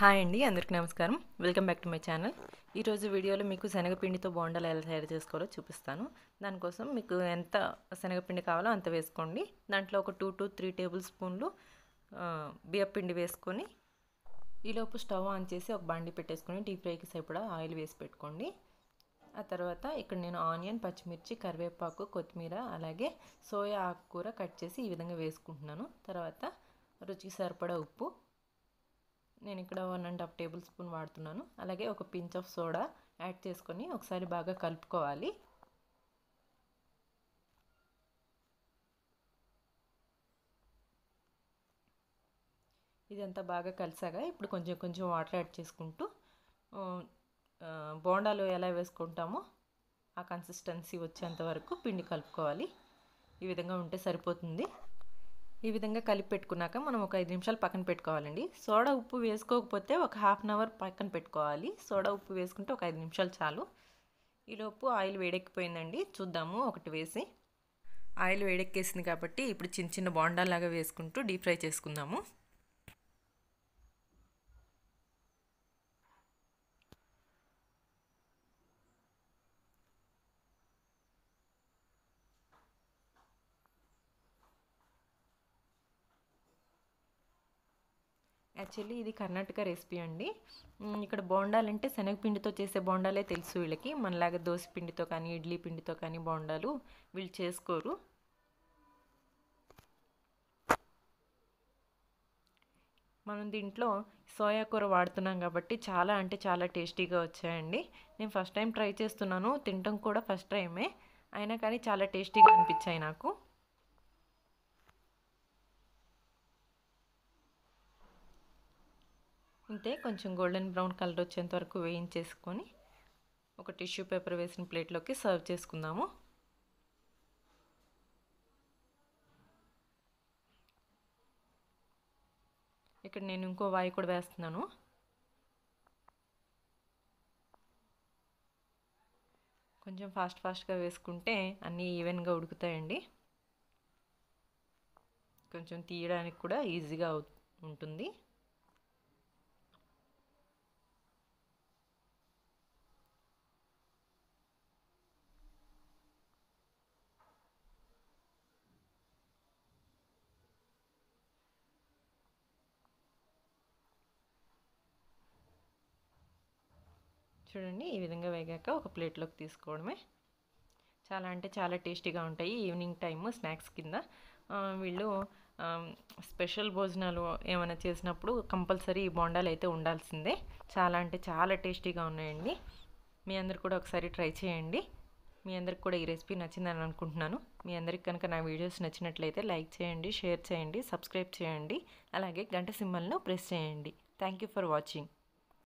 hi అండి అందరికీ నమస్కారం welcome back to my channel ఈరోజు వీడియోలో మీకు శనగపిండితో బోండాలు ఎలా తయారు చేసుకోవాలో చూపిస్తాను దానికోసం మీకు ఎంత శనగపిండి కావాలో అంత వేసుకోండి దాంట్లో ఒక టూ టు త్రీ టేబుల్ స్పూన్లు బియ్యపిండి వేసుకొని ఈలోపు స్టవ్ ఆన్ చేసి ఒక బండి పెట్టేసుకొని డీప్ ఫ్రైకి సరిపడా ఆయిల్ వేసి పెట్టుకోండి ఆ తర్వాత ఇక్కడ నేను ఆనియన్ పచ్చిమిర్చి కరివేపాకు కొత్తిమీర అలాగే సోయా ఆకుకూర కట్ చేసి ఈ విధంగా వేసుకుంటున్నాను తర్వాత రుచికి సరిపడా ఉప్పు నేను ఇక్కడ one and half tablespoon వాడుతున్నాను అలాగే ఒక పించ్ ఆఫ్ సోడా యాడ్ చేసుకొని ఒకసారి బాగా కలుపుకోవాలి ఇదంతా బాగా కలిసాగా ఇప్పుడు కొంచెం కొంచెం వాటర్ యాడ్ చేసుకుంటూ బోండాలు ఎలా వేసుకుంటామో ఆ కన్సిస్టెన్సీ వచ్చేంత వరకు పిండి కలుపుకోవాలి ఈ విధంగా ఉంటే సరిపోతుంది ఈ విధంగా కలిపి పెట్టుకున్నాక మనం ఒక ఐదు నిమిషాలు పక్కన పెట్టుకోవాలండి సోడా ఉప్పు వేసుకోకపోతే ఒక హాఫ్ అన్ అవర్ పక్కన పెట్టుకోవాలి సోడా ఉప్పు వేసుకుంటే ఒక ఐదు నిమిషాలు చాలు ఈలోపు ఆయిల్ వేడెక్కిపోయిందండి చూద్దాము ఒకటి వేసి ఆయిల్ వేడెక్కేసింది కాబట్టి ఇప్పుడు చిన్న చిన్న బాండాలాగా వేసుకుంటూ డీప్ ఫ్రై చేసుకుందాము యాక్చువల్లీ ఇది కర్ణాటక రెసిపీ అండి ఇక్కడ బోండాలంటే శనగపిండితో చేసే బోండాలే తెలుసు వీళ్ళకి మనలాగా దోశ పిండితో కానీ ఇడ్లీ పిండితో కానీ బోండాలు వీళ్ళు చేసుకోరు మనం దీంట్లో సోయా కూర వాడుతున్నాం కాబట్టి చాలా అంటే చాలా టేస్టీగా వచ్చాయండి నేను ఫస్ట్ టైం ట్రై చేస్తున్నాను తినటం కూడా ఫస్ట్ టైమే అయినా కానీ చాలా టేస్టీగా అనిపించాయి నాకు ఉంటే కొంచెం గోల్డెన్ బ్రౌన్ కలర్ వచ్చేంత వరకు వేయించేసుకొని ఒక టిష్యూ పేపర్ వేసిన ప్లేట్లోకి సర్వ్ చేసుకుందాము ఇక్కడ నేను ఇంకో వాయి కూడా వేస్తున్నాను కొంచెం ఫాస్ట్ ఫాస్ట్గా వేసుకుంటే అన్నీ ఈవెన్గా ఉడుకుతాయండి కొంచెం తీయడానికి కూడా ఈజీగా ఉంటుంది చూడండి ఈ విధంగా వేగాక ఒక ప్లేట్లోకి తీసుకోవడమే చాలా అంటే చాలా టేస్టీగా ఉంటాయి ఈవినింగ్ టైము స్నాక్స్ కింద వీళ్ళు స్పెషల్ భోజనాలు ఏమైనా చేసినప్పుడు కంపల్సరీ బోండాలు అయితే ఉండాల్సిందే చాలా అంటే చాలా టేస్టీగా ఉన్నాయండి మీ అందరు కూడా ఒకసారి ట్రై చేయండి మీ అందరికి కూడా ఈ రెసిపీ నచ్చిందని అనుకుంటున్నాను మీ అందరికి కనుక నా వీడియోస్ నచ్చినట్లయితే లైక్ చేయండి షేర్ చేయండి సబ్స్క్రైబ్ చేయండి అలాగే గంట సింబల్ను ప్రెస్ చేయండి థ్యాంక్ ఫర్ వాచింగ్